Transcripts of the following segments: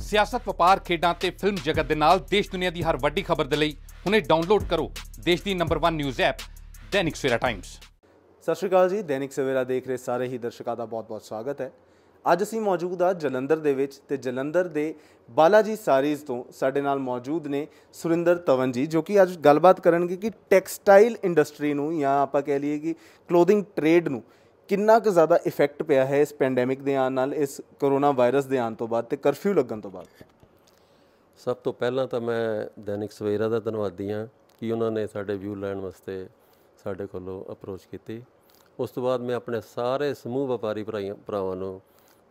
ਸਿਆਸਤ ਵਪਾਰ ਖੇਡਾਂ ਤੇ ਫਿਲਮ ਜਗਤ ਦੇ ਨਾਲ ਦੇਸ਼ ਦੁਨੀਆ ਦੀ ਹਰ ਵੱਡੀ ਖਬਰ ਦੇ ਲਈ ਹੁਣੇ ਡਾਊਨਲੋਡ ਕਰੋ ਦੇਸ਼ ਦੀ number 1 news app Dainik Savera Times ਸਤਿ ਸ਼੍ਰੀ ਅਕਾਲ ਜੀ ਦੈਨਿਕ ਸਵੇਰਾ ਦੇਖ ਰਹੇ ਸਾਰੇ ਹੀ ਦਰਸ਼ਕਾਂ ਦਾ ਬਹੁਤ-ਬਹੁਤ ਸਵਾਗਤ ਹੈ ਅੱਜ ਅਸੀਂ ਮੌਜੂਦ ਆ ਜਲੰਧਰ ਦੇ ਵਿੱਚ ਤੇ ਜਲੰਧਰ ਦੇ ਬਾਲਾਜੀ ਸਾਰੀਜ਼ ਤੋਂ ਸਾਡੇ ਨਾਲ ਮੌਜੂਦ ਨੇ ਸੁਰਿੰਦਰ ਤਵਨ ਜੀ ਜੋ ਕਿ ਅੱਜ ਗੱਲਬਾਤ ਕਰਨਗੇ ਕਿ ਟੈਕਸਟਾਈਲ ਇੰਡਸਟਰੀ ਨੂੰ ਜਾਂ ਆਪਾਂ ਕਹਿ ਲਈਏ ਕਿ ਕਲੋਥਿੰਗ ਟ੍ਰੇਡ ਨੂੰ ਕਿੰਨਾ ਕੁ ਜ਼ਿਆਦਾ ਇਫੈਕਟ ਪਿਆ ਹੈ ਇਸ ਪੈਂਡੈਮਿਕ ਦੇ ਆਨ ਨਾਲ ਇਸ ਕਰੋਨਾ ਵਾਇਰਸ ਦੇ ਆਉਣ ਤੋਂ ਬਾਅਦ ਤੇ ਕਰਫਿਊ ਲੱਗਣ ਤੋਂ ਬਾਅਦ ਸਭ ਤੋਂ ਪਹਿਲਾਂ ਤਾਂ ਮੈਂ ਦੈਨਿਕ ਸਵੇਰਾ ਦਾ ਧੰਨਵਾਦੀ ਹਾਂ ਕਿ ਉਹਨਾਂ ਨੇ ਸਾਡੇ ਵਿਊ ਲੈਣ ਵਾਸਤੇ ਸਾਡੇ ਕੋਲੋਂ ਅਪਰੋਚ ਕੀਤੀ ਉਸ ਤੋਂ ਬਾਅਦ ਮੈਂ ਆਪਣੇ ਸਾਰੇ ਸਮੂਹ ਵਪਾਰੀ ਭਰਾਵਾਂ ਨੂੰ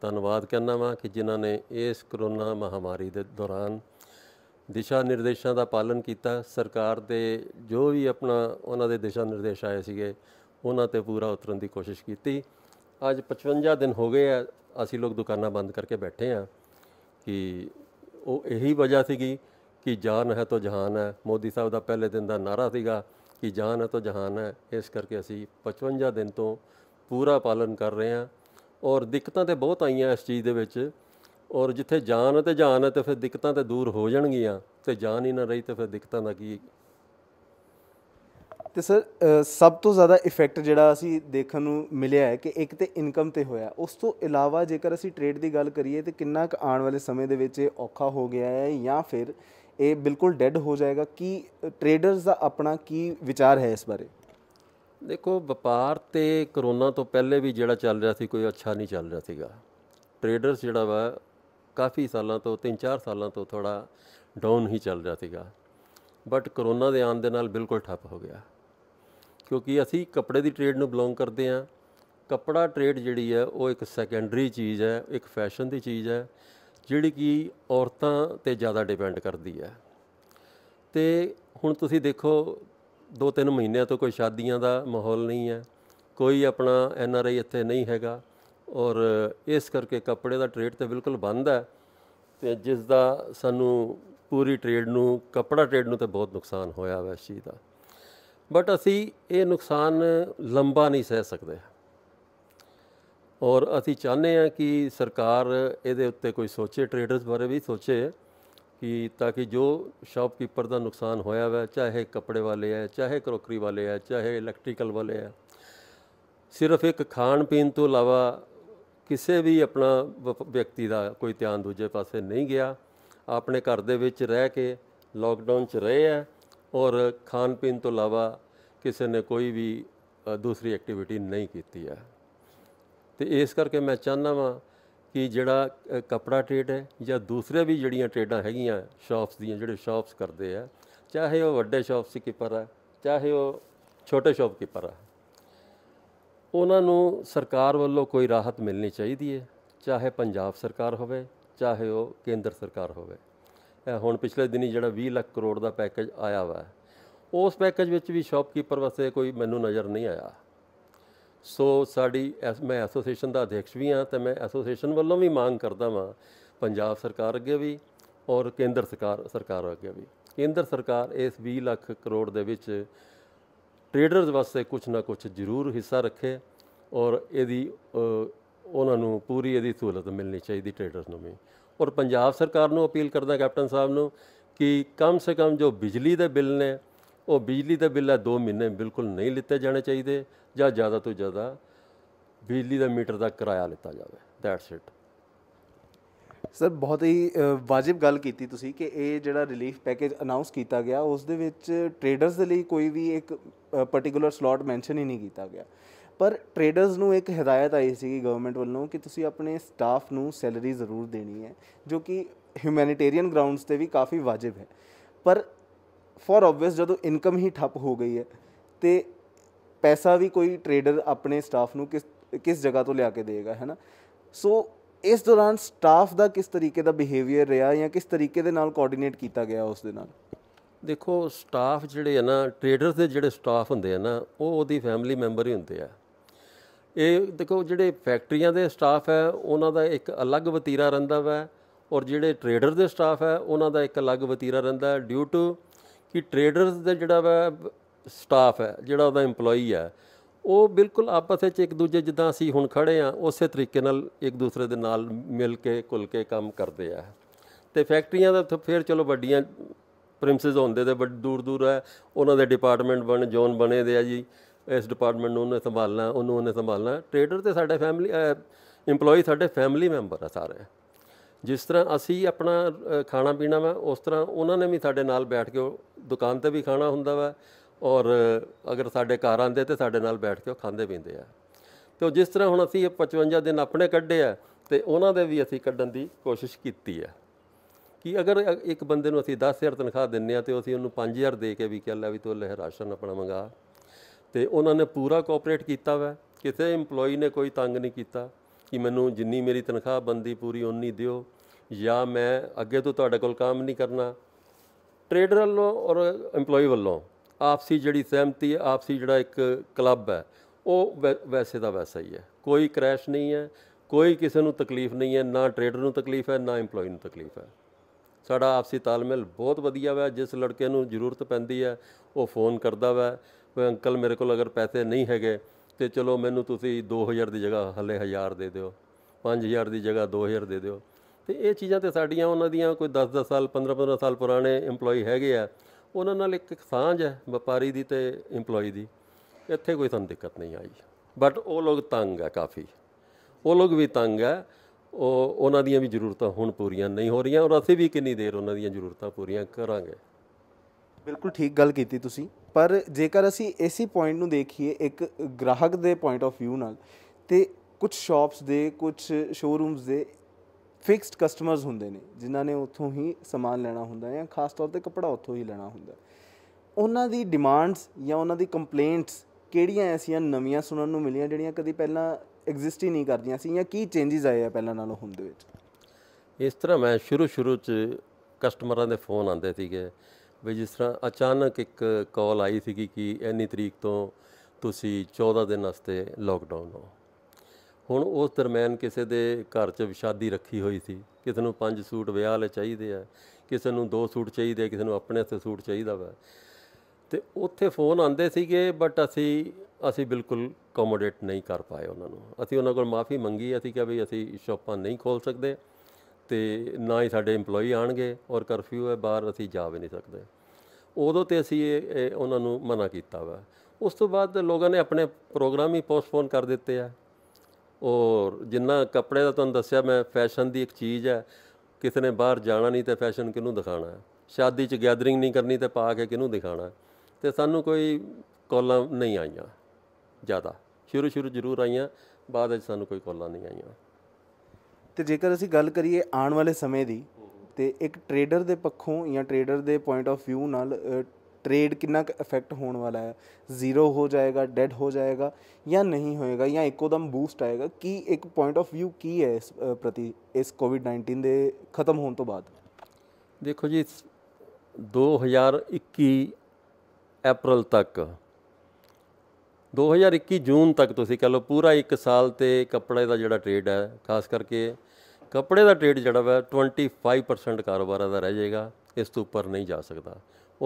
ਧੰਨਵਾਦ ਕਰਨਾ ਵਾਂ ਕਿ ਜਿਨ੍ਹਾਂ ਨੇ ਇਸ ਕਰੋਨਾ ਮਹਾਮਾਰੀ ਦੇ ਦੌਰਾਨ ਦਿਸ਼ਾ ਨਿਰਦੇਸ਼ਾਂ ਦਾ ਪਾਲਨ ਕੀਤਾ ਸਰਕਾਰ ਦੇ ਜੋ ਵੀ ਆਪਣਾ ਉਹਨਾਂ ਦੇ ਦਿਸ਼ਾ ਨਿਰਦੇਸ਼ ਆਏ ਸੀਗੇ ਉਹਨਾਂ ਤੇ ਪੂਰਾ ਉਤਰਨ ਦੀ ਕੋਸ਼ਿਸ਼ ਕੀਤੀ ਅੱਜ 55 ਦਿਨ ਹੋ ਗਏ ਆ ਅਸੀਂ ਲੋਕ ਦੁਕਾਨਾਂ ਬੰਦ ਕਰਕੇ ਬੈਠੇ ਆ ਕਿ ਉਹ ਇਹੀ ਵਜ੍ਹਾ ਸੀਗੀ ਕਿ ਜਾਨ ਹੈ ਤਾਂ ਜਹਾਨ ਹੈ ਮੋਦੀ ਸਾਹਿਬ ਦਾ ਪਹਿਲੇ ਦਿਨ ਦਾ ਨਾਰਾ ਸੀਗਾ ਕਿ ਜਾਨ ਹੈ ਤਾਂ ਜਹਾਨ ਹੈ ਇਸ ਕਰਕੇ ਅਸੀਂ 55 ਦਿਨ ਤੋਂ ਪੂਰਾ ਪਾਲਨ ਕਰ ਰਹੇ ਆ ਔਰ ਦਿੱਕਤਾਂ ਤੇ ਬਹੁਤ ਆਈਆਂ ਇਸ ਚੀਜ਼ ਦੇ ਵਿੱਚ ਔਰ ਜਿੱਥੇ ਜਾਨ ਤੇ ਜਾਨ ਹੈ ਤੇ ਫਿਰ ਦਿੱਕਤਾਂ ਤੇ ਦੂਰ ਹੋ ਜਾਣਗੀਆਂ ਤੇ ਜਾਨ ਹੀ ਨਾ ਰਹੀ ਤੇ ਫਿਰ ਦਿੱਕਤਾਂ ਦਾ ਕੀ ਤੇ ਸਰ ਸਭ ਤੋਂ ਜ਼ਿਆਦਾ ਇਫੈਕਟ ਜਿਹੜਾ ਅਸੀਂ ਦੇਖਣ ਨੂੰ ਮਿਲਿਆ ਹੈ ਕਿ ਇੱਕ ਤੇ ਇਨਕਮ ਤੇ ਹੋਇਆ ਉਸ ਤੋਂ ਇਲਾਵਾ ਜੇਕਰ ਅਸੀਂ ਟ੍ਰੇਡ ਦੀ ਗੱਲ ਕਰੀਏ ਤੇ ਕਿੰਨਾ ਕੁ ਆਉਣ ਵਾਲੇ ਸਮੇਂ ਦੇ ਵਿੱਚ ਇਹ ਔਖਾ ਹੋ ਗਿਆ ਹੈ ਜਾਂ ਫਿਰ ਇਹ ਬਿਲਕੁਲ ਡੈੱਡ ਹੋ ਜਾਏਗਾ ਕੀ ਟ੍ਰੇਡਰਸ ਦਾ ਆਪਣਾ ਕੀ ਵਿਚਾਰ ਹੈ ਇਸ ਬਾਰੇ ਦੇਖੋ ਵਪਾਰ ਤੇ ਕਰੋਨਾ ਤੋਂ ਪਹਿਲੇ ਵੀ ਜਿਹੜਾ ਚੱਲ ਰਿਹਾ ਸੀ ਕੋਈ ਅੱਛਾ ਨਹੀਂ ਚੱਲ ਰਿਹਾ ਸੀਗਾ ਟ੍ਰੇਡਰਸ ਜਿਹੜਾ ਵਾ ਕਾਫੀ ਸਾਲਾਂ ਤੋਂ 3-4 ਸਾਲਾਂ ਤੋਂ ਥੋੜਾ ਡਾਊਨ ਹੀ ਚੱਲ ਰਿਹਾ ਸੀਗਾ ਬਟ ਕਰੋਨਾ ਦੇ ਆਉਣ ਦੇ ਨਾਲ ਬਿਲਕੁਲ ਠੱਪ ਹੋ ਗਿਆ ਕਿਉਂਕਿ ਅਸੀਂ ਕੱਪੜੇ ਦੀ ਟ੍ਰੇਡ ਨੂੰ ਬਿਲੋਂਗ ਕਰਦੇ ਹਾਂ ਕੱਪੜਾ ਟ੍ਰੇਡ ਜਿਹੜੀ ਹੈ ਉਹ ਇੱਕ ਸੈਕੰਡਰੀ ਚੀਜ਼ ਹੈ ਇੱਕ ਫੈਸ਼ਨ ਦੀ ਚੀਜ਼ ਹੈ ਜਿਹੜੀ ਕਿ ਔਰਤਾਂ ਤੇ ਜ਼ਿਆਦਾ ਡਿਪੈਂਡ ਕਰਦੀ ਹੈ ਤੇ ਹੁਣ ਤੁਸੀਂ ਦੇਖੋ ਦੋ ਤਿੰਨ ਮਹੀਨਿਆਂ ਤੋਂ ਕੋਈ ਸ਼ਾਦੀਆਂ ਦਾ ਮਾਹੌਲ ਨਹੀਂ ਹੈ ਕੋਈ ਆਪਣਾ ਐਨ ਆਰ ਆਈ ਇੱਥੇ ਨਹੀਂ ਹੈਗਾ ਔਰ ਇਸ ਕਰਕੇ ਕੱਪੜੇ ਦਾ ਟ੍ਰੇਡ ਤੇ ਬਿਲਕੁਲ ਬੰਦ ਹੈ ਤੇ ਜਿਸ ਦਾ ਸਾਨੂੰ ਪੂਰੀ ਟ੍ਰੇਡ ਨੂੰ ਕੱਪੜਾ ਟ੍ਰੇਡ ਨੂੰ ਤੇ ਬਹੁਤ ਨੁਕਸਾਨ ਹੋਇਆ ਵੈਸੀ ਦਾ ਬਟ ਅਸੀਂ ਇਹ ਨੁਕਸਾਨ ਲੰਬਾ ਨਹੀਂ ਸਹਿ ਸਕਦੇ ਔਰ ਅਸੀਂ ਚਾਹੁੰਦੇ ਹਾਂ ਕਿ ਸਰਕਾਰ ਇਹਦੇ ਉੱਤੇ ਕੋਈ ਸੋਚੇ ਟ੍ਰੇਡਰਸ ਬਾਰੇ ਵੀ ਸੋਚੇ ਕਿ ਤਾਂ ਕਿ ਜੋ ਸ਼ਾਪਕੀਪਰ ਦਾ ਨੁਕਸਾਨ ਹੋਇਆ ਹੋਇਆ ਚਾਹੇ ਕੱਪੜੇ ਵਾਲੇ ਆ ਚਾਹੇ ਕਰੋਕਰੀ ਵਾਲੇ ਆ ਚਾਹੇ ਇਲੈਕਟ੍ਰੀਕਲ ਵਾਲੇ ਆ ਸਿਰਫ ਇੱਕ ਖਾਣ ਪੀਣ ਤੋਂ ਇਲਾਵਾ ਕਿਸੇ ਵੀ ਆਪਣਾ ਵਿਅਕਤੀ ਦਾ ਕੋਈ ਧਿਆਨ ਦੂਜੇ ਪਾਸੇ ਨਹੀਂ ਗਿਆ ਆਪਣੇ ਘਰ ਦੇ ਵਿੱਚ ਰਹਿ ਕੇ ਲਾਕਡਾਊਨ 'ਚ ਰਹੇ ਆ ਔਰ ਖਾਣ ਪੀਣ ਤੋਂ ਇਲਾਵਾ ਕਿਸੇ ਨੇ ਕੋਈ ਵੀ ਦੂਸਰੀ ਐਕਟੀਵਿਟੀ ਨਹੀਂ ਕੀਤੀ ਹੈ ਤੇ ਇਸ ਕਰਕੇ ਮੈਂ ਚਾਹਨਾ ਵਾਂ ਕਿ ਜਿਹੜਾ ਕਪੜਾ ਟ੍ਰੇਡ ਹੈ ਜਾਂ ਦੂਸਰੇ ਵੀ ਜਿਹੜੀਆਂ ਟ੍ਰੇਡਾਂ ਹੈਗੀਆਂ ਸ਼ਾਪਸ ਦੀਆਂ ਜਿਹੜੇ ਸ਼ਾਪਸ ਕਰਦੇ ਆ ਚਾਹੇ ਉਹ ਵੱਡੇ ਸ਼ਾਪਸ ਕੀਪਰ ਆ ਚਾਹੇ ਉਹ ਛੋਟੇ ਸ਼ਾਪ ਕੀਪਰ ਆ ਉਹਨਾਂ ਨੂੰ ਸਰਕਾਰ ਵੱਲੋਂ ਕੋਈ ਰਾਹਤ ਮਿਲਣੀ ਚਾਹੀਦੀ ਹੈ ਚਾਹੇ ਪੰਜਾਬ ਸਰਕਾਰ ਹੋਵੇ ਚਾਹੇ ਉਹ ਕੇਂਦਰ ਸਰਕਾਰ ਹੋਵੇ ਹੁਣ ਪਿਛਲੇ ਦਿਨੀ ਜਿਹੜਾ 20 ਲੱਖ ਕਰੋੜ ਦਾ ਪੈਕੇਜ ਆਇਆ ਵਾ ਉਸ ਪੈਕੇਜ ਵਿੱਚ ਵੀ ਸ਼ਾਪਕੀਪਰ ਵਾਸਤੇ ਕੋਈ ਮੈਨੂੰ ਨਜ਼ਰ ਨਹੀਂ ਆਇਆ ਸੋ ਸਾਡੀ ਮੈਂ ਐਸੋਸੀਏਸ਼ਨ ਦਾ ਅਧਿਕਸ਼ ਵੀ ਹਾਂ ਤੇ ਮੈਂ ਐਸੋਸੀਏਸ਼ਨ ਵੱਲੋਂ ਵੀ ਮੰਗ ਕਰਦਾ ਵਾਂ ਪੰਜਾਬ ਸਰਕਾਰ ਅੱਗੇ ਵੀ ਔਰ ਕੇਂਦਰ ਸਰਕਾਰ ਸਰਕਾਰ ਅੱਗੇ ਵੀ ਕੇਂਦਰ ਸਰਕਾਰ ਇਸ 20 ਲੱਖ ਕਰੋੜ ਦੇ ਵਿੱਚ ਟ੍ਰੇਡਰਸ ਵਾਸਤੇ ਕੁਝ ਨਾ ਕੁਝ ਜ਼ਰੂਰ ਹਿੱਸਾ ਰੱਖੇ ਔਰ ਇਹਦੀ ਉਹਨਾਂ ਨੂੰ ਪੂਰੀ ਇਹਦੀ ਸਹੂਲਤ ਮਿਲਣੀ ਚਾਹੀਦੀ ਟ੍ਰੇਡਰਸ ਨੂੰ ਵੀ ਔਰ ਪੰਜਾਬ ਸਰਕਾਰ ਨੂੰ ਅਪੀਲ ਕਰਦਾ ਕੈਪਟਨ ਸਾਹਿਬ ਨੂੰ ਕਿ ਕਮ ਸੇ ਕਮ ਜੋ ਬਿਜਲੀ ਦੇ ਬਿੱਲ ਨੇ ਉਹ ਬਿਜਲੀ ਦਾ ਬਿੱਲ ਆ 2 ਮਹੀਨੇ ਬਿਲਕੁਲ ਨਹੀਂ ਲਿੱਤੇ ਜਾਣੇ ਚਾਹੀਦੇ ਜਾਂ ਜ਼ਿਆਦਾ ਤੋਂ ਜ਼ਿਆਦਾ ਬਿਜਲੀ ਦਾ ਮੀਟਰ ਦਾ ਕਿਰਾਇਆ ਲਿੱਤਾ ਜਾਵੇ ਦੈਟਸ ਇਟ ਸਰ ਬਹੁਤ ਹੀ ਵਾਜਿਬ ਗੱਲ ਕੀਤੀ ਤੁਸੀਂ ਕਿ ਇਹ ਜਿਹੜਾ ਰਿਲੀਫ ਪੈਕੇਜ ਅਨਾਉਂਸ ਕੀਤਾ ਗਿਆ ਉਸ ਦੇ ਵਿੱਚ ਟ੍ਰੇਡਰਸ ਦੇ ਲਈ ਕੋਈ ਵੀ ਇੱਕ ਪਾਰਟਿਕੂਲਰ ਸਲੋਟ ਮੈਂਸ਼ਨ ਹੀ ਨਹੀਂ ਕੀਤਾ ਗਿਆ ਪਰ ਟ੍ਰੇਡਰਸ ਨੂੰ ਇੱਕ ਹਦਾਇਤ ਆਈ ਸੀ ਗਵਰਨਮੈਂਟ ਵੱਲੋਂ ਕਿ ਤੁਸੀਂ ਆਪਣੇ ਸਟਾਫ ਨੂੰ ਸੈਲਰੀ ਜ਼ਰੂਰ ਦੇਣੀ ਹੈ ਜੋ ਕਿ ਹਿਊਮੈਨਿਟੇਰੀਅਨ ਗਰਾਊਂਡਸ ਤੇ ਵੀ ਕਾਫੀ ਵਾਜਿਬ ਹੈ ਪਰ ਫੋਰ ਆਬਵੀਅਸ ਜਦੋਂ ਇਨਕਮ ਹੀ ਠੱਪ ਹੋ ਗਈ ਹੈ ਤੇ ਪੈਸਾ ਵੀ ਕੋਈ ਟ੍ਰੇਡਰ ਆਪਣੇ ਸਟਾਫ ਨੂੰ ਕਿਸ ਕਿਸ ਜਗ੍ਹਾ ਤੋਂ ਲਿਆ ਕੇ ਦੇਗਾ ਹੈਨਾ ਸੋ ਇਸ ਦੌਰਾਨ ਸਟਾਫ ਦਾ ਕਿਸ ਤਰੀਕੇ ਦਾ ਬਿਹੇਵੀਅਰ ਰਿਹਾ ਜਾਂ ਕਿਸ ਤਰੀਕੇ ਦੇ ਨਾਲ ਕੋਆਰਡੀਨੇਟ ਕੀਤਾ ਗਿਆ ਉਸ ਦੇ ਨਾਲ ਦੇਖੋ ਸਟਾਫ ਜਿਹੜੇ ਹਨ ਨਾ ਟ੍ਰੇਡਰਸ ਦੇ ਜਿਹੜੇ ਸਟਾਫ ਹੁੰਦੇ ਹਨ ਨਾ ਉਹ ਉਹਦੀ ਫੈਮਿਲੀ ਮੈਂਬਰ ਹੀ ਹੁੰਦੇ ਆ ਇਹ ਦੇਖੋ ਜਿਹੜੇ ਫੈਕਟਰੀਆਂ ਦੇ ਸਟਾਫ ਹੈ ਉਹਨਾਂ ਦਾ ਇੱਕ ਅਲੱਗ ਵਤੀਰਾ ਰਹਿੰਦਾ ਵਾ ਔਰ ਜਿਹੜੇ ਟ੍ਰੇਡਰ ਦੇ ਸਟਾਫ ਹੈ ਉਹਨਾਂ ਦਾ ਇੱਕ ਅਲੱਗ ਵਤੀਰਾ ਰਹਿੰਦਾ ਡਿਊ ਟੂ ਕਿ ਟਰੇਡਰਸ ਦਾ ਜਿਹੜਾ ਵਾ ਸਟਾਫ ਹੈ ਜਿਹੜਾ ਉਹਦਾ EMPLOYEE ਹੈ ਉਹ ਬਿਲਕੁਲ ਆਪਸ ਵਿੱਚ ਇੱਕ ਦੂਜੇ ਜਿੱਦਾਂ ਅਸੀਂ ਹੁਣ ਖੜੇ ਆ ਉਸੇ ਤਰੀਕੇ ਨਾਲ ਇੱਕ ਦੂਸਰੇ ਦੇ ਨਾਲ ਮਿਲ ਕੇ ਕੁਲ ਕੇ ਕੰਮ ਕਰਦੇ ਆ ਤੇ ਫੈਕਟਰੀਆਂ ਦਾ ਫਿਰ ਚਲੋ ਵੱਡੀਆਂ ਪ੍ਰਿੰਸਸ ਹੁੰਦੇ ਤੇ ਦੂਰ ਦੂਰ ਹੈ ਉਹਨਾਂ ਦੇ ਡਿਪਾਰਟਮੈਂਟ ਬਣ ਜ਼ੋਨ ਬਣੇ ਦੇ ਆ ਜੀ ਇਸ ਡਿਪਾਰਟਮੈਂਟ ਨੂੰ ਉਹਨੇ ਸੰਭਾਲਣਾ ਉਹਨੂੰ ਉਹਨੇ ਸੰਭਾਲਣਾ ਟ੍ਰੇਡਰ ਤੇ ਸਾਡੇ ਫੈਮਿਲੀ EMPLOYEE ਸਾਡੇ ਫੈਮਿਲੀ ਮੈਂਬਰ ਆ ਸਾਰੇ ਜਿਸ ਤਰ੍ਹਾਂ ਅਸੀਂ ਆਪਣਾ ਖਾਣਾ ਪੀਣਾ ਵਾ ਉਸ ਤਰ੍ਹਾਂ ਉਹਨਾਂ ਨੇ ਵੀ ਸਾਡੇ ਨਾਲ ਬੈਠ ਕੇ ਦੁਕਾਨ ਤੇ ਵੀ ਖਾਣਾ ਹੁੰਦਾ ਵਾ ਔਰ ਅਗਰ ਸਾਡੇ ਘਰ ਆਂਦੇ ਤੇ ਸਾਡੇ ਨਾਲ ਬੈਠ ਕੇ ਖਾਂਦੇ ਪੀਂਦੇ ਆ ਤੇ ਜਿਸ ਤਰ੍ਹਾਂ ਹੁਣ ਅਸੀਂ ਇਹ 55 ਦਿਨ ਆਪਣੇ ਕੱਢੇ ਆ ਤੇ ਉਹਨਾਂ ਦੇ ਵੀ ਅਸੀਂ ਕੱਢਣ ਦੀ ਕੋਸ਼ਿਸ਼ ਕੀਤੀ ਆ ਕਿ ਅਗਰ ਇੱਕ ਬੰਦੇ ਨੂੰ ਅਸੀਂ 10000 ਤਨਖਾਹ ਦਿੰਨੇ ਆ ਤੇ ਅਸੀਂ ਉਹਨੂੰ 5000 ਦੇ ਕੇ ਵੀ ਕਿਹਾ ਲੈ ਵੀ ਤੂੰ ਲੈ ਰਾਸ਼ਨ ਆਪਣਾ ਮੰਗਾ ਤੇ ਉਹਨਾਂ ਨੇ ਪੂਰਾ ਕੋਆਪਰੇਟ ਕੀਤਾ ਵਾ ਕਿਸੇ ਏਮਪਲੋਈ ਨੇ ਕੋਈ ਤੰਗ ਨਹੀਂ ਕੀਤਾ ਕਿ ਮੈਨੂੰ ਜਿੰਨੀ ਮੇਰੀ ਤਨਖਾਹ ਬੰਦੀ ਪੂਰੀ ਉਨੀ ਦਿਓ ਜਾਂ ਮੈਂ ਅੱਗੇ ਤੋਂ ਤੁਹਾਡੇ ਕੋਲ ਕੰਮ ਨਹੀਂ ਕਰਨਾ ਟ੍ਰੇਡਰ ਵੱਲੋਂ ਔਰ EMPLOYEE ਵੱਲੋਂ ਆਪਸੀ ਜਿਹੜੀ ਸਹਿਮਤੀ ਹੈ ਆਪਸੀ ਜਿਹੜਾ ਇੱਕ ਕਲੱਬ ਹੈ ਉਹ ਵੈਸੇ ਦਾ ਵੈਸਾ ਹੀ ਹੈ ਕੋਈ ਕ੍ਰੈਸ਼ ਨਹੀਂ ਹੈ ਕੋਈ ਕਿਸੇ ਨੂੰ ਤਕਲੀਫ ਨਹੀਂ ਹੈ ਨਾ ਟ੍ਰੇਡਰ ਨੂੰ ਤਕਲੀਫ ਹੈ ਨਾ EMPLOYEE ਨੂੰ ਤਕਲੀਫ ਹੈ ਸਾਡਾ ਆਪਸੀ ਤਾਲਮੇਲ ਬਹੁਤ ਵਧੀਆ ਵਾ ਜਿਸ ਲੜਕੇ ਨੂੰ ਜ਼ਰੂਰਤ ਪੈਂਦੀ ਹੈ ਉਹ ਫੋਨ ਕਰਦਾ ਵਾ ਕੋਈ ਅੰਕਲ ਮੇਰੇ ਕੋਲ ਅਗਰ ਪੈਸੇ ਨਹੀਂ ਹੈਗੇ ਤੇ ਚਲੋ ਮੈਨੂੰ ਤੁਸੀਂ 2000 ਦੀ ਜਗ੍ਹਾ ਹੱਲੇ 1000 ਦੇ ਦਿਓ 5000 ਦੀ ਜਗ੍ਹਾ 2000 ਦੇ ਦਿਓ ਤੇ ਇਹ ਚੀਜ਼ਾਂ ਤੇ ਸਾਡੀਆਂ ਉਹਨਾਂ ਦੀਆਂ ਕੋਈ 10-10 ਸਾਲ 15-15 ਸਾਲ ਪੁਰਾਣੇ EMPLOYEE ਹੈਗੇ ਆ ਉਹਨਾਂ ਨਾਲ ਇੱਕ ਸਾਂਝ ਹੈ ਵਪਾਰੀ ਦੀ ਤੇ EMPLOYEE ਦੀ ਇੱਥੇ ਕੋਈ ਤੁਹਾਨੂੰ ਦਿੱਕਤ ਨਹੀਂ ਆਈ ਬਟ ਉਹ ਲੋਕ ਤੰਗ ਆ ਕਾਫੀ ਉਹ ਲੋਕ ਵੀ ਤੰਗ ਆ ਉਹ ਉਹਨਾਂ ਦੀਆਂ ਵੀ ਜ਼ਰੂਰਤਾਂ ਹੁਣ ਪੂਰੀਆਂ ਨਹੀਂ ਹੋ ਰਹੀਆਂ ਔਰ ਅਸੀਂ ਵੀ ਕਿੰਨੀ ਦੇਰ ਉਹਨਾਂ ਦੀਆਂ ਜ਼ਰੂਰਤਾਂ ਪੂਰੀਆਂ ਕਰਾਂਗੇ ਬਿਲਕੁਲ ਠੀਕ ਗੱਲ ਕੀਤੀ ਤੁਸੀਂ ਪਰ ਜੇਕਰ ਅਸੀਂ ਇਸੇ ਪੁਆਇੰਟ ਨੂੰ ਦੇਖੀਏ ਇੱਕ ਗ੍ਰਾਹਕ ਦੇ ਪੁਆਇੰਟ ਆਫ View ਨਾਲ ਤੇ ਕੁਝ ਸ਼ਾਪਸ ਦੇ ਕੁਝ ਸ਼ੋਰੂਮਸ ਦੇ ਫਿਕਸਡ ਕਸਟਮਰਸ ਹੁੰਦੇ ਨੇ ਜਿਨ੍ਹਾਂ ਨੇ ਉੱਥੋਂ ਹੀ ਸਮਾਨ ਲੈਣਾ ਹੁੰਦਾ ਹੈ ਜਾਂ ਖਾਸ ਤੌਰ ਤੇ ਕਪੜਾ ਉੱਥੋਂ ਹੀ ਲੈਣਾ ਹੁੰਦਾ ਉਹਨਾਂ ਦੀ ਡਿਮਾਂਡਸ ਜਾਂ ਉਹਨਾਂ ਦੀ ਕੰਪਲੇਂਟਸ ਕਿਹੜੀਆਂ ਐਸੀਆਂ ਨਵੀਆਂ ਸੁਣਨ ਨੂੰ ਮਿਲੀਆਂ ਜਿਹੜੀਆਂ ਕਦੀ ਪਹਿਲਾਂ ਐਗਜ਼ਿਸਟ ਹੀ ਨਹੀਂ ਕਰਦੀਆਂ ਸੀ ਜਾਂ ਕੀ ਚੇਂਜਸ ਆਏ ਆ ਪਹਿਲਾਂ ਨਾਲੋਂ ਹੁਣ ਦੇ ਵਿੱਚ ਇਸ ਤਰ੍ਹਾਂ ਮੈਂ ਸ਼ੁਰੂ ਸ਼ੁਰੂ ਚ ਕਸਟਮਰਾਂ ਦੇ ਫੋਨ ਆਉਂਦੇ ਸੀਗੇ ਵੀ ਜਿਸ ਤਰ੍ਹਾਂ ਅਚਾਨਕ ਇੱਕ ਕਾਲ ਆਈ ਸੀਗੀ ਕਿ ਇੰਨੀ ਤਰੀਕ ਤੋਂ ਤੁਸੀਂ 14 ਦਿਨ ਵਾਸਤੇ ਲਾਕਡਾਊਨ ਹੋ ਹੁਣ ਉਸ ਦਰਮਿਆਨ ਕਿਸੇ ਦੇ ਘਰ 'ਚ ਵਿਸ਼ਾਦੀ ਰੱਖੀ ਹੋਈ ਸੀ ਕਿਸੇ ਨੂੰ ਪੰਜ ਸੂਟ ਵਿਆਹ ਲਈ ਚਾਹੀਦੇ ਆ ਕਿਸੇ ਨੂੰ ਦੋ ਸੂਟ ਚਾਹੀਦੇ ਕਿਸੇ ਨੂੰ ਆਪਣੇ ਹੱਥੇ ਸੂਟ ਚਾਹੀਦਾ ਵਾ ਤੇ ਉੱਥੇ ਫੋਨ ਆਉਂਦੇ ਸੀਗੇ ਬਟ ਅਸੀਂ ਅਸੀਂ ਬਿਲਕੁਲ ਕਮੋਡੇਟ ਨਹੀਂ ਕਰ ਪਾਏ ਉਹਨਾਂ ਨੂੰ ਅਸੀਂ ਉਹਨਾਂ ਕੋਲ ਮਾਫੀ ਮੰਗੀ ਅਸੀਂ ਕਿਹਾ ਵੀ ਅਸੀਂ ਸ਼ਾਪਾਂ ਨਹੀਂ ਖੋਲ ਸਕਦੇ ਤੇ ਨਾ ਹੀ ਸਾਡੇ EMPLOYEE ਆਣਗੇ ਔਰ ਕਰਫਿਊ ਹੈ ਬਾਹਰ ਅਸੀਂ ਜਾ ਵੀ ਨਹੀਂ ਸਕਦੇ ਉਦੋਂ ਤੇ ਅਸੀਂ ਇਹ ਉਹਨਾਂ ਨੂੰ ਮਨਾ ਕੀਤਾ ਵਾ ਉਸ ਤੋਂ ਬਾਅਦ ਲੋਕਾਂ ਨੇ ਆਪਣੇ ਪ੍ਰੋਗਰਾਮ ਹੀ ਪੋਸਟਪੋਨ ਕਰ ਦਿੱਤੇ ਆ ਔਰ ਜਿੰਨਾ ਕੱਪੜੇ ਦਾ ਤੁਹਾਨੂੰ ਦੱਸਿਆ ਮੈਂ ਫੈਸ਼ਨ ਦੀ ਇੱਕ ਚੀਜ਼ ਹੈ ਕਿਸੇ ਨੇ ਬਾਹਰ ਜਾਣਾ ਨਹੀਂ ਤੇ ਫੈਸ਼ਨ ਕਿਹਨੂੰ ਦਿਖਾਣਾ ਹੈ ਸ਼ਾਦੀ 'ਚ ਗੈਦਰਿੰਗ ਨਹੀਂ ਕਰਨੀ ਤੇ ਪਾ ਕੇ ਕਿਹਨੂੰ ਦਿਖਾਣਾ ਤੇ ਸਾਨੂੰ ਕੋਈ ਕਾਲਾਂ ਨਹੀਂ ਆਈਆਂ ਜ਼ਿਆਦਾ ਸ਼ੁਰੂ ਸ਼ੁਰੂ ਜ਼ਰੂਰ ਆਈਆਂ ਬਾਅਦ ਵਿੱਚ ਸਾਨੂੰ ਕੋਈ ਕਾਲਾਂ ਨਹੀਂ ਆਈਆਂ ਤੇ ਜੇਕਰ ਅਸੀਂ ਗੱਲ ਕਰੀਏ ਆਉਣ ਵਾਲੇ ਸਮੇਂ ਦੀ ਤੇ ਇੱਕ ਟਰੇਡਰ ਦੇ ਪੱਖੋਂ ਜਾਂ ਟਰੇਡਰ ਦੇ ਪੁਆਇੰਟ ਆਫ View ਨਾਲ ਟ੍ਰੇਡ ਕਿੰਨਾ ਇਫੈਕਟ ਹੋਣ ਵਾਲਾ ਹੈ ਜ਼ੀਰੋ ਹੋ ਜਾਏਗਾ ਡੈਡ ਹੋ ਜਾਏਗਾ ਜਾਂ ਨਹੀਂ ਹੋਏਗਾ ਜਾਂ ਇੱਕੋਦਮ ਬੂਸਟ ਆਏਗਾ ਕੀ ਇੱਕ ਪੁਆਇੰਟ ਆਫ View ਕੀ ਹੈ ਇਸ ਪ੍ਰਤੀ ਇਸ ਕੋਵਿਡ-19 ਦੇ ਖਤਮ ਹੋਣ ਤੋਂ ਬਾਅਦ ਦੇਖੋ ਜੀ 2021 ਅਪ੍ਰੈਲ ਤੱਕ 2021 ਜੂਨ ਤੱਕ ਤੁਸੀਂ ਕਹ ਲਓ ਪੂਰਾ 1 ਸਾਲ ਤੇ ਕੱਪੜੇ ਦਾ ਜਿਹੜਾ ਟ੍ਰੇਡ ਹੈ ਖਾਸ ਕਰਕੇ ਕੱਪੜੇ ਦਾ ਟ੍ਰੇਡ ਜਿਹੜਾ ਵਾ 25% ਕਾਰੋਬਾਰ ਦਾ ਰਹਿ ਜਾਏਗਾ ਇਸ ਤੋਂ ਉੱਪਰ ਨਹੀਂ ਜਾ ਸਕਦਾ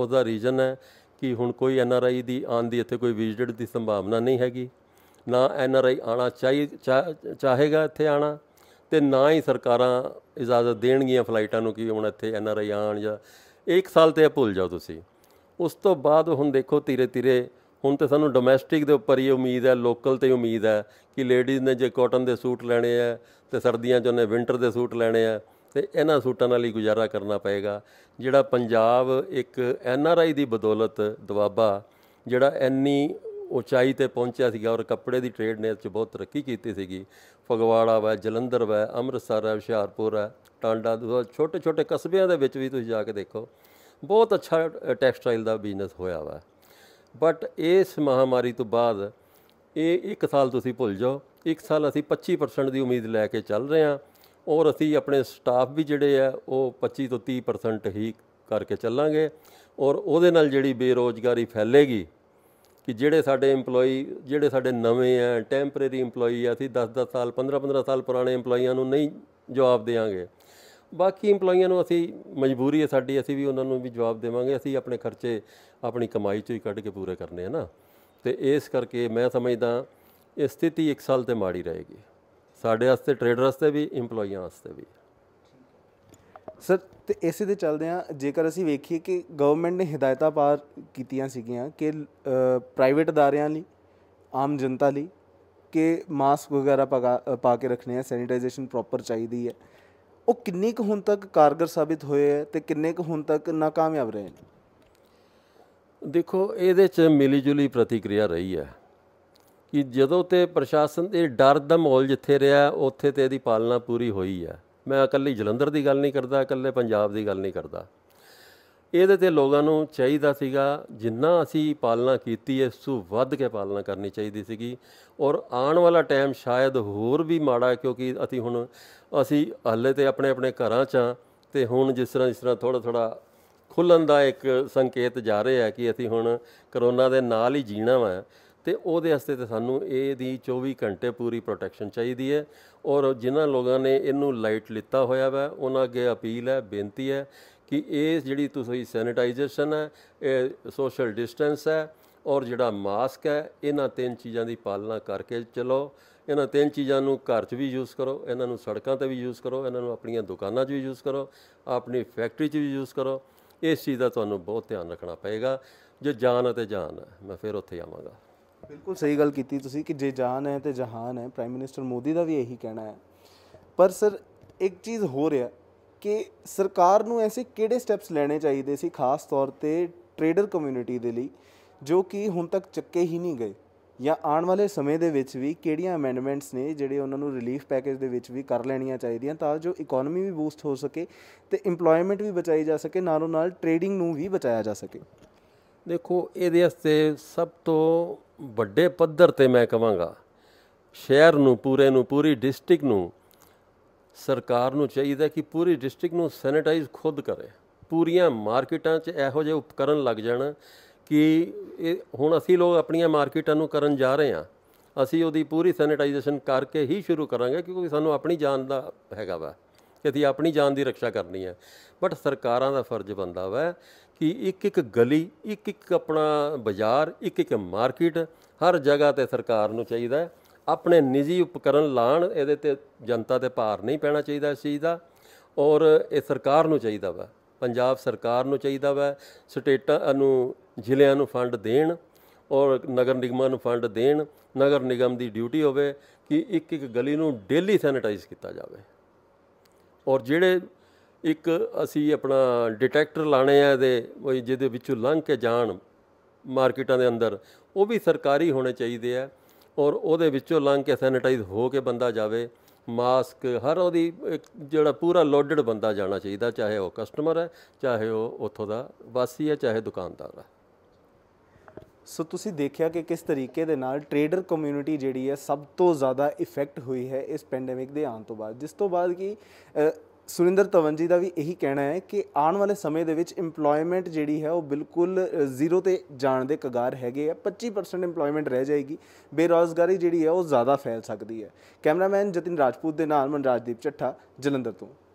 ਉਸ ਦਾ ਰੀਜ਼ਨ ਹੈ ਕਿ ਹੁਣ ਕੋਈ ਐਨ ਆਰ ਆਈ ਦੀ ਆਨ ਦੀ ਇੱਥੇ ਕੋਈ ਵਿਜ਼ਿਟ ਦੀ ਸੰਭਾਵਨਾ ਨਹੀਂ ਹੈਗੀ ਨਾ ਐਨ ਆਰ ਆਈ ਆਣਾ ਚਾਹੇਗਾ ਇੱਥੇ ਆਣਾ ਤੇ ਨਾ ਹੀ ਸਰਕਾਰਾਂ ਇਜਾਜ਼ਤ ਦੇਣਗੀਆਂ ਫਲਾਈਟਾਂ ਨੂੰ ਕਿ ਹੁਣ ਇੱਥੇ ਐਨ ਆਰ ਆਈ ਆਣ ਜਾਂ 1 ਸਾਲ ਤੇ ਭੁੱਲ ਜਾਓ ਤੁਸੀਂ ਉਸ ਤੋਂ ਬਾਅਦ ਹੁਣ ਦੇਖੋ ਧੀਰੇ ਧੀਰੇ ਹੁਣ ਤੇ ਸਾਨੂੰ ਡੋਮੈਸਟਿਕ ਦੇ ਉੱਪਰ ਹੀ ਉਮੀਦ ਹੈ ਲੋਕਲ ਤੇ ਉਮੀਦ ਹੈ ਕਿ ਲੇਡੀਜ਼ ਨੇ ਜੇ ਕਾਟਨ ਦੇ ਸੂਟ ਲੈਣੇ ਆ ਤੇ ਸਰਦੀਆਂ 'ਚ ਉਹਨੇ ਵਿంటర్ ਦੇ ਸੂਟ ਲੈਣੇ ਆ ਤੇ ਇਹਨਾਂ ਸੂਟਾਂ ਨਾਲ ਹੀ ਗੁਜ਼ਾਰਾ ਕਰਨਾ ਪਏਗਾ ਜਿਹੜਾ ਪੰਜਾਬ ਇੱਕ ਐਨ ਆਰ ਆਈ ਦੀ ਬਦੌਲਤ ਦਵਾਬਾ ਜਿਹੜਾ ਐਨੀ ਉਚਾਈ ਤੇ ਪਹੁੰਚਿਆ ਸੀਗਾ ਔਰ ਕੱਪੜੇ ਦੀ ਟ੍ਰੇਡ ਨੇ ਇਸ 'ਚ ਬਹੁਤ ਤਰੱਕੀ ਕੀਤੀ ਸੀਗੀ ਫਗਵਾੜਾ ਵਾ ਜਲੰਧਰ ਵਾ ਅੰਮ੍ਰਿਤਸਰ ਹੈ ਹੁਸ਼ਿਆਰਪੁਰ ਹੈ ਟਾਂਡਾ ਛੋਟੇ ਛੋਟੇ ਕਸਬਿਆਂ ਦੇ ਵਿੱਚ ਵੀ ਤੁਸੀਂ ਜਾ ਕੇ ਦੇਖੋ ਬਹੁਤ ਅੱਛਾ ਟੈਕਸਟਾਈਲ ਦਾ ਬਿਜ਼ਨਸ ਹੋਇਆ ਵਾ ਬਟ ਇਸ ਮਹਾਮਾਰੀ ਤੋਂ ਬਾਅਦ ਇਹ ਇੱਕ ਸਾਲ ਤੁਸੀਂ ਭੁੱਲ ਜਾਓ ਇੱਕ ਸਾਲ ਅਸੀਂ 25% ਦੀ ਉਮੀਦ ਲੈ ਕੇ ਚੱਲ ਰਹੇ ਹਾਂ ਔਰ ਅਸੀਂ ਆਪਣੇ ਸਟਾਫ ਵੀ ਜਿਹੜੇ ਆ ਉਹ 25 ਤੋਂ 30% ਹੀ ਕਰਕੇ ਚੱਲਾਂਗੇ ਔਰ ਉਹਦੇ ਨਾਲ ਜਿਹੜੀ ਬੇਰੋਜ਼ਗਾਰੀ ਫੈਲੇਗੀ ਕਿ ਜਿਹੜੇ ਸਾਡੇ EMPLOYE ਜਿਹੜੇ ਸਾਡੇ ਨਵੇਂ ਆ ਟੈਂਪਰੇਰੀ EMPLOYE ਆ ਅਸੀਂ 10-10 ਸਾਲ 15-15 ਸਾਲ ਪੁਰਾਣੇ EMPLOYEE ਨੂੰ ਨਹੀਂ ਜਵਾਬ ਦੇਵਾਂਗੇ ਬਾਕੀ EMPLOYEES ਨੂੰ ਅਸੀਂ ਮਜਬੂਰੀ ਹੈ ਸਾਡੀ ਅਸੀਂ ਵੀ ਉਹਨਾਂ ਨੂੰ ਵੀ ਜਵਾਬ ਦੇਵਾਂਗੇ ਅਸੀਂ ਆਪਣੇ ਖਰਚੇ ਆਪਣੀ ਕਮਾਈ ਚੋਂ ਹੀ ਕੱਢ ਕੇ ਪੂਰੇ ਕਰਨੇ ਆ ਨਾ ਤੇ ਇਸ ਕਰਕੇ ਮੈਂ ਸਮਝਦਾ ਇਹ ਸਥਿਤੀ ਇੱਕ ਸਾਲ ਤੇ ਮਾੜੀ ਰਹੇਗੀ ਸਾਡੇ ਵਾਸਤੇ ਟ੍ਰੇਡਰ ਵਾਸਤੇ ਵੀ EMPLOYEES ਵਾਸਤੇ ਵੀ ਸਰ ਤੇ ਇਸੇ ਦੇ ਚੱਲਦੇ ਆ ਜੇਕਰ ਅਸੀਂ ਵੇਖੀਏ ਕਿ ਗਵਰਨਮੈਂਟ ਨੇ ਹਦਾਇਤਾਂ ਪਾਰ ਕੀਤੀਆਂ ਸੀਗੀਆਂ ਕਿ ਪ੍ਰਾਈਵੇਟ ਅਦਾਰਿਆਂ ਲਈ ਆਮ ਜਨਤਾ ਲਈ ਕਿ ਮਾਸਕ ਵਗੈਰਾ ਪਾ ਕੇ ਰੱਖਣੇ ਆ ਸੈਨੀਟਾਈਜੇਸ਼ਨ ਪ੍ਰੋਪਰ ਚਾਹੀਦੀ ਹੈ ਉਹ ਕਿੰਨੇ ਕੁ ਹੁਣ ਤੱਕ ਕਾਰਗਰ ਸਾਬਿਤ ਹੋਏ ਹੈ ਤੇ ਕਿੰਨੇ ਕੁ ਹੁਣ ਤੱਕ ਨਾਕਾਮਯਾਬ ਰਹੇ ਨੇ ਦੇਖੋ ਇਹਦੇ 'ਚ ਮਿਲੀ ਜੁਲੀ ਪ੍ਰਤੀਕਿਰਿਆ ਰਹੀ ਹੈ ਕਿ ਜਦੋਂ ਤੇ ਪ੍ਰਸ਼ਾਸਨ ਦੇ ਡਰ ਦਾ ਮਾਹੌਲ ਜਿੱਥੇ ਰਿਹਾ ਉੱਥੇ ਤੇ ਇਹਦੀ ਪਾਲਣਾ ਪੂਰੀ ਹੋਈ ਹੈ ਮੈਂ ਇਕੱਲੀ ਜਲੰਧਰ ਦੀ ਗੱਲ ਨਹੀਂ ਕਰਦਾ ਇਕੱਲੇ ਪੰਜਾਬ ਦੀ ਗੱਲ ਨਹੀਂ ਕਰਦਾ ਇਹਦੇ ਤੇ ਲੋਕਾਂ ਨੂੰ ਚਾਹੀਦਾ ਸੀਗਾ ਜਿੰਨਾ ਅਸੀਂ ਪਾਲਣਾ ਕੀਤੀ ਉਸ ਤੋਂ ਵੱਧ ਕੇ ਪਾਲਣਾ ਕਰਨੀ ਚਾਹੀਦੀ ਸੀਗੀ ਔਰ ਆਉਣ ਵਾਲਾ ਟਾਈਮ ਸ਼ਾਇਦ ਹੋਰ ਵੀ ਮਾੜਾ ਕਿਉਂਕਿ ਅਸੀਂ ਹੁਣ ਅਸੀਂ ਹੱਲੇ ਤੇ ਆਪਣੇ ਆਪਣੇ ਘਰਾਂ 'ਚ ਆ ਤੇ ਹੁਣ ਜਿਸ ਤਰ੍ਹਾਂ ਜਿਸ ਤਰ੍ਹਾਂ ਥੋੜਾ ਥੋੜਾ ਖੁੱਲਣ ਦਾ ਇੱਕ ਸੰਕੇਤ ਜਾ ਰਿਹਾ ਹੈ ਕਿ ਅਸੀਂ ਹੁਣ ਕਰੋਨਾ ਦੇ ਨਾਲ ਹੀ ਜੀਣਾ ਵਾ ਤੇ ਉਹਦੇ ਵਾਸਤੇ ਤੇ ਸਾਨੂੰ ਇਹਦੀ 24 ਘੰਟੇ ਪੂਰੀ ਪ੍ਰੋਟੈਕਸ਼ਨ ਚਾਹੀਦੀ ਹੈ ਔਰ ਜਿਨ੍ਹਾਂ ਲੋਕਾਂ ਨੇ ਇਹਨੂੰ ਲਾਈਟ ਲਿੱਤਾ ਹੋਇਆ ਵਾ ਉਹਨਾਂ ਅੱਗੇ ਅਪੀਲ ਹੈ ਬੇਨਤੀ ਹੈ ਕਿ ਇਹ ਜਿਹੜੀ ਤੁਸੀਂ ਸੈਨੀਟਾਈਜੇਸ਼ਨ ਹੈ ਇਹ ਸੋਸ਼ਲ ਡਿਸਟੈਂਸ ਹੈ ਔਰ ਜਿਹੜਾ ਮਾਸਕ ਹੈ ਇਹਨਾਂ ਤਿੰਨ ਚੀਜ਼ਾਂ ਦੀ ਪਾਲਣਾ ਕਰਕੇ ਚਲੋ ਇਹਨਾਂ ਤਿੰਨ ਚੀਜ਼ਾਂ ਨੂੰ ਘਰ 'ਚ ਵੀ ਯੂਜ਼ ਕਰੋ ਇਹਨਾਂ ਨੂੰ ਸੜਕਾਂ ਤੇ ਵੀ ਯੂਜ਼ ਕਰੋ ਇਹਨਾਂ ਨੂੰ ਆਪਣੀਆਂ ਦੁਕਾਨਾਂ 'ਚ ਵੀ ਯੂਜ਼ ਕਰੋ ਆਪਣੀ ਫੈਕਟਰੀ 'ਚ ਵੀ ਯੂਜ਼ ਕਰੋ ਇਸ ਚੀਜ਼ ਦਾ ਤੁਹਾਨੂੰ ਬਹੁਤ ਧਿਆਨ ਰੱਖਣਾ ਪਏਗਾ ਜੇ ਜਾਨ ਅਤੇ ਜਾਨ ਹੈ ਮੈਂ ਫਿਰ ਉੱਥੇ ਆਵਾਂਗਾ ਬਿਲਕੁਲ ਸਹੀ ਗੱਲ ਕੀਤੀ ਤੁਸੀਂ ਕਿ ਜੇ ਜਾਨ ਹੈ ਤੇ ਜਹਾਨ ਹੈ ਪ੍ਰਾਈਮ ਮਿਨਿਸਟਰ ਮੋਦੀ ਦਾ ਵੀ ਇਹੀ ਕਹਿਣਾ ਹੈ ਪਰ ਸਰ ਇੱਕ ਚੀਜ਼ ਹੋ ਰਿਹਾ ਕਿ ਸਰਕਾਰ ਨੂੰ ਐਸੇ ਕਿਹੜੇ ਸਟੈਪਸ ਲੈਣੇ ਚਾਹੀਦੇ ਸੀ ਖਾਸ ਤੌਰ ਤੇ ਟਰੇਡਰ ਕਮਿਊਨਿਟੀ ਦੇ ਲਈ ਜੋ ਕਿ ਹੁਣ ਤੱਕ ਚੱਕੇ ਹੀ ਨਹੀਂ ਗਏ ਜਾਂ ਆਉਣ ਵਾਲੇ ਸਮੇਂ ਦੇ ਵਿੱਚ ਵੀ ਕਿਹੜੀਆਂ ਅਮੈਂਡਮੈਂਟਸ ਨੇ ਜਿਹੜੇ ਉਹਨਾਂ ਨੂੰ ਰਿਲੀਫ ਪੈਕੇਜ ਦੇ ਵਿੱਚ ਵੀ ਕਰ ਲੈਣੀਆਂ ਚਾਹੀਦੀਆਂ ਤਾਂ ਜੋ ਇਕਨੋਮੀ ਵੀ ਬੂਸਟ ਹੋ ਸਕੇ ਤੇ EMPLOYMENT ਵੀ ਬਚਾਈ ਜਾ ਸਕੇ ਨਾਲੋਂ ਨਾਲ ਟਰੇਡਿੰਗ ਨੂੰ ਵੀ ਬਚਾਇਆ ਜਾ ਸਕੇ ਦੇਖੋ ਇਹਦੇ ਵਾਸਤੇ ਸਭ ਤੋਂ ਵੱਡੇ ਪੱਧਰ ਤੇ ਮੈਂ ਕਹਾਂਗਾ ਸ਼ਹਿਰ ਨੂੰ ਪੂਰੇ ਨੂੰ ਪੂਰੀ ਡਿਸਟ੍ਰਿਕਟ ਨੂੰ ਸਰਕਾਰ ਨੂੰ ਚਾਹੀਦਾ ਕਿ ਪੂਰੀ ਡਿਸਟ੍ਰਿਕਟ ਨੂੰ ਸੈਨੀਟਾਈਜ਼ ਖੁਦ ਕਰੇ ਪੂਰੀਆਂ ਮਾਰਕੀਟਾਂ 'ਚ ਇਹੋ ਜਿਹੇ ਉਪਕਰਨ ਲੱਗ ਜਾਣ ਕਿ ਇਹ ਹੁਣ ਅਸੀਂ ਲੋਕ ਆਪਣੀਆਂ ਮਾਰਕੀਟਾਂ ਨੂੰ ਕਰਨ ਜਾ ਰਹੇ ਹਾਂ ਅਸੀਂ ਉਹਦੀ ਪੂਰੀ ਸੈਨੀਟਾਈਜੇਸ਼ਨ ਕਰਕੇ ਹੀ ਸ਼ੁਰੂ ਕਰਾਂਗੇ ਕਿਉਂਕਿ ਸਾਨੂੰ ਆਪਣੀ ਜਾਨ ਦਾ ਹੈਗਾ ਵਾ ਕਿ ਅਸੀਂ ਆਪਣੀ ਜਾਨ ਦੀ ਰੱਖਿਆ ਕਰਨੀ ਹੈ ਬਟ ਸਰਕਾਰਾਂ ਦਾ ਫਰਜ਼ ਬੰਦਾ ਵਾ ਕਿ ਇੱਕ ਇੱਕ ਗਲੀ ਇੱਕ ਇੱਕ ਆਪਣਾ ਬਾਜ਼ਾਰ ਇੱਕ ਇੱਕ ਮਾਰਕੀਟ ਹਰ ਜਗ੍ਹਾ ਤੇ ਸਰਕਾਰ ਨੂੰ ਚਾਹੀਦਾ ਹੈ ਆਪਣੇ ਨਿੱਜੀ ਉਪਕਰਨ ਲਾਣ ਇਹਦੇ ਤੇ ਜਨਤਾ ਤੇ ਭਾਰ ਨਹੀਂ ਪੈਣਾ ਚਾਹੀਦਾ ਇਸ ਚੀਜ਼ ਦਾ ਔਰ ਇਹ ਸਰਕਾਰ ਨੂੰ ਚਾਹੀਦਾ ਵਾ ਪੰਜਾਬ ਸਰਕਾਰ ਨੂੰ ਚਾਹੀਦਾ ਵਾ ਸਟੇਟਾਂ ਨੂੰ ਜ਼ਿਲ੍ਹਿਆਂ ਨੂੰ ਫੰਡ ਦੇਣ ਔਰ ਨਗਰ ਨਿਗਮਾਂ ਨੂੰ ਫੰਡ ਦੇਣ ਨਗਰ ਨਿਗਮ ਦੀ ਡਿਊਟੀ ਹੋਵੇ ਕਿ ਇੱਕ ਇੱਕ ਗਲੀ ਨੂੰ ਡੇਲੀ ਸੈਨੀਟਾਈਜ਼ ਕੀਤਾ ਜਾਵੇ ਔਰ ਜਿਹੜੇ ਇੱਕ ਅਸੀਂ ਆਪਣਾ ਡਿਟੈਕਟਰ ਲਾਣੇ ਆ ਇਹਦੇ ਕੋਈ ਜਿਹਦੇ ਵਿੱਚੋਂ ਲੰਘ ਕੇ ਜਾਣ ਮਾਰਕੀਟਾਂ ਦੇ ਅੰਦਰ ਉਹ ਵੀ ਸਰਕਾਰੀ ਹੋਣੇ ਚਾਹੀਦੇ ਆ ਔਰ ਉਹਦੇ ਵਿੱਚੋਂ ਲੰਘ ਕੇ ਸੈਨੀਟਾਈਜ਼ ਹੋ ਕੇ ਬੰਦਾ ਜਾਵੇ ਮਾਸਕ ਹਰ ਉਹਦੀ ਜਿਹੜਾ ਪੂਰਾ ਲੋਡਡ ਬੰਦਾ ਜਾਣਾ ਚਾਹੀਦਾ ਚਾਹੇ ਉਹ ਕਸਟਮਰ ਹੈ ਚਾਹੇ ਉਹ ਉੱਥੋਂ ਦਾ ਵਾਸੀ ਹੈ ਚਾਹੇ ਦੁਕਾਨਦਾਰ ਹੈ ਸੋ ਤੁਸੀਂ ਦੇਖਿਆ ਕਿ ਕਿਸ ਤਰੀਕੇ ਦੇ ਨਾਲ ਟ੍ਰੇਡਰ ਕਮਿਊਨਿਟੀ ਜਿਹੜੀ ਹੈ ਸਭ ਤੋਂ ਜ਼ਿਆਦਾ ਇਫੈਕਟ ਹੋਈ ਹੈ ਇਸ ਪੈਂਡੈਮਿਕ ਦੇ ਆਉਣ ਤੋਂ ਬਾਅਦ ਜਿਸ ਤੋਂ ਬਾਅਦ ਕਿ ਸੁਰਿੰਦਰ ਤਵਨ ਜੀ ਦਾ ਵੀ ਇਹੀ ਕਹਿਣਾ ਹੈ ਕਿ ਆਉਣ ਵਾਲੇ ਸਮੇਂ ਦੇ ਵਿੱਚ EMPLOYMENT ਜਿਹੜੀ ਹੈ ਉਹ ਬਿਲਕੁਲ ਜ਼ੀਰੋ ਤੇ ਜਾਣ ਦੇ ਕਗਾਰ ਹੈਗੇ ਆ 25% EMPLOYMENT ਰਹਿ ਜਾਏਗੀ ਬੇਰੋਜ਼ਗਾਰੀ ਜਿਹੜੀ ਹੈ ਉਹ ਜ਼ਿਆਦਾ ਫੈਲ ਸਕਦੀ ਹੈ ਕੈਮਰਾਮੈਨ ਜਤਿਨ ਰਾਜਪੂਤ ਦੇ ਨਾਲ ਮਨਰਾਜਦੀਪ ਚੱਠਾ ਜਲੰਧਰ ਤੋਂ